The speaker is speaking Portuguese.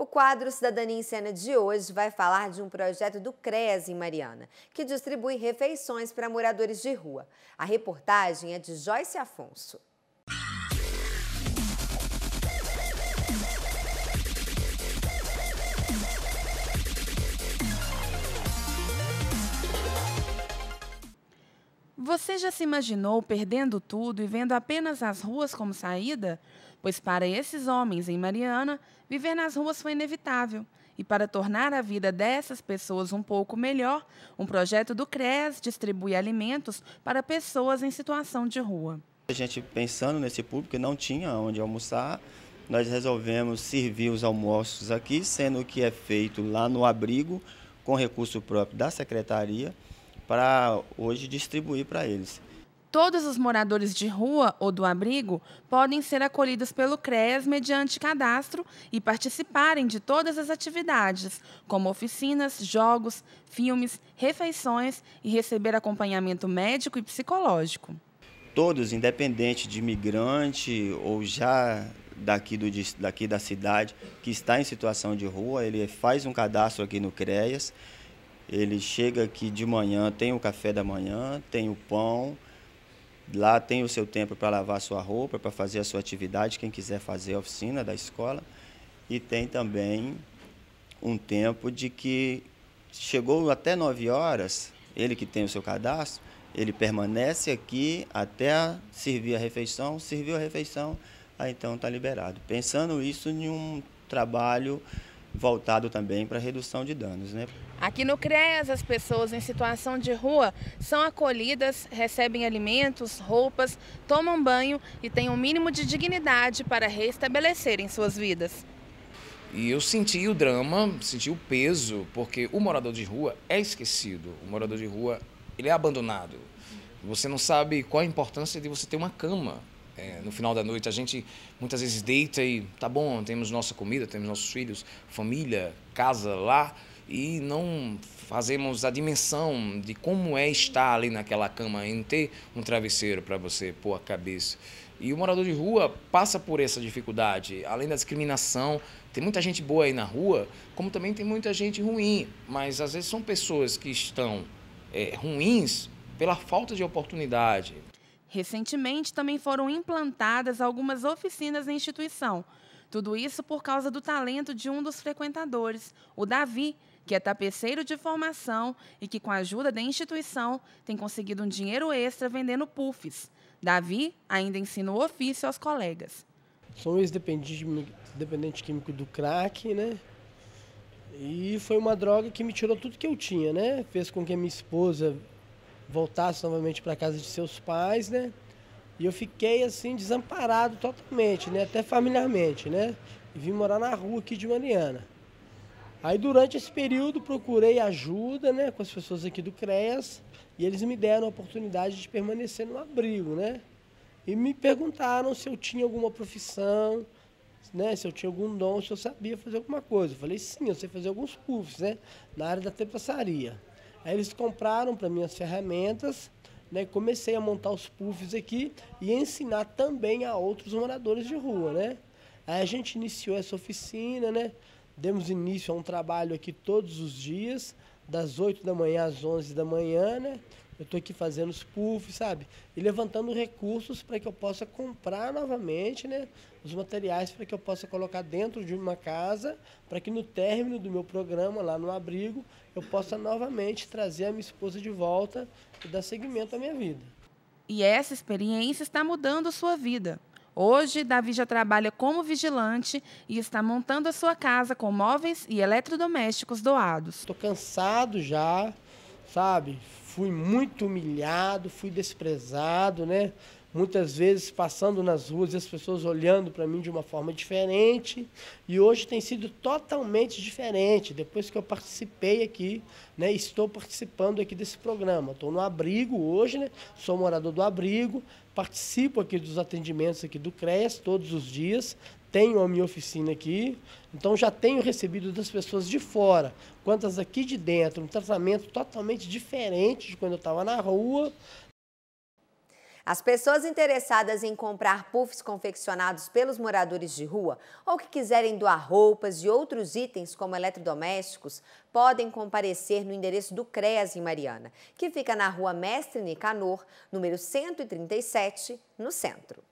O quadro Cidadania em Cena de hoje vai falar de um projeto do CRES em Mariana, que distribui refeições para moradores de rua. A reportagem é de Joyce Afonso. Você já se imaginou perdendo tudo e vendo apenas as ruas como saída? pois para esses homens em Mariana, viver nas ruas foi inevitável. E para tornar a vida dessas pessoas um pouco melhor, um projeto do CRES distribui alimentos para pessoas em situação de rua. A gente pensando nesse público que não tinha onde almoçar, nós resolvemos servir os almoços aqui, sendo que é feito lá no abrigo, com recurso próprio da secretaria, para hoje distribuir para eles. Todos os moradores de rua ou do abrigo podem ser acolhidos pelo CREAS mediante cadastro e participarem de todas as atividades, como oficinas, jogos, filmes, refeições e receber acompanhamento médico e psicológico. Todos, independente de migrante ou já daqui, do, daqui da cidade, que está em situação de rua, ele faz um cadastro aqui no CREAS. Ele chega aqui de manhã, tem o café da manhã, tem o pão Lá tem o seu tempo para lavar sua roupa, para fazer a sua atividade, quem quiser fazer a oficina da escola. E tem também um tempo de que chegou até 9 horas, ele que tem o seu cadastro, ele permanece aqui até servir a refeição, serviu a refeição, aí então está liberado. Pensando isso em um trabalho voltado também para redução de danos. Né? Aqui no CREAS, as pessoas em situação de rua são acolhidas, recebem alimentos, roupas, tomam banho e têm o um mínimo de dignidade para restabelecerem suas vidas. E eu senti o drama, senti o peso, porque o morador de rua é esquecido, o morador de rua ele é abandonado. Você não sabe qual a importância de você ter uma cama, é, no final da noite, a gente muitas vezes deita e tá bom, temos nossa comida, temos nossos filhos, família, casa, lá e não fazemos a dimensão de como é estar ali naquela cama, em ter um travesseiro para você pôr a cabeça. E o morador de rua passa por essa dificuldade, além da discriminação. Tem muita gente boa aí na rua, como também tem muita gente ruim, mas às vezes são pessoas que estão é, ruins pela falta de oportunidade, Recentemente, também foram implantadas algumas oficinas na instituição. Tudo isso por causa do talento de um dos frequentadores, o Davi, que é tapeceiro de formação e que, com a ajuda da instituição, tem conseguido um dinheiro extra vendendo puffs. Davi ainda ensina o ofício aos colegas. Sou ex-dependente químico do crack, né? E foi uma droga que me tirou tudo que eu tinha, né? Fez com que a minha esposa voltasse novamente para casa de seus pais, né? E eu fiquei assim desamparado totalmente, né? Até familiarmente, né? E vim morar na rua aqui de Mariana. Aí durante esse período procurei ajuda, né, com as pessoas aqui do CREAS, e eles me deram a oportunidade de permanecer no abrigo, né? E me perguntaram se eu tinha alguma profissão, né, se eu tinha algum dom, se eu sabia fazer alguma coisa. Eu falei, sim, eu sei fazer alguns puffs, né, na área da tapeçaria. Aí eles compraram para mim as ferramentas, né? Comecei a montar os puffs aqui e ensinar também a outros moradores de rua, né? Aí a gente iniciou essa oficina, né? Demos início a um trabalho aqui todos os dias, das 8 da manhã às 11 da manhã, né? Eu estou aqui fazendo os puffs, sabe? E levantando recursos para que eu possa comprar novamente, né? Os materiais para que eu possa colocar dentro de uma casa, para que no término do meu programa, lá no abrigo, eu possa novamente trazer a minha esposa de volta e dar seguimento à minha vida. E essa experiência está mudando sua vida. Hoje, Davi já trabalha como vigilante e está montando a sua casa com móveis e eletrodomésticos doados. Estou cansado já, sabe? fui muito humilhado, fui desprezado, né? muitas vezes passando nas ruas e as pessoas olhando para mim de uma forma diferente. E hoje tem sido totalmente diferente. Depois que eu participei aqui, né, estou participando aqui desse programa. Estou no abrigo hoje, né, sou morador do abrigo, participo aqui dos atendimentos aqui do CRES todos os dias, tenho a minha oficina aqui, então já tenho recebido das pessoas de fora, quantas aqui de dentro, um tratamento totalmente diferente de quando eu estava na rua, as pessoas interessadas em comprar puffs confeccionados pelos moradores de rua ou que quiserem doar roupas e outros itens como eletrodomésticos podem comparecer no endereço do CREAS em Mariana, que fica na rua Mestre Nicanor, número 137, no centro.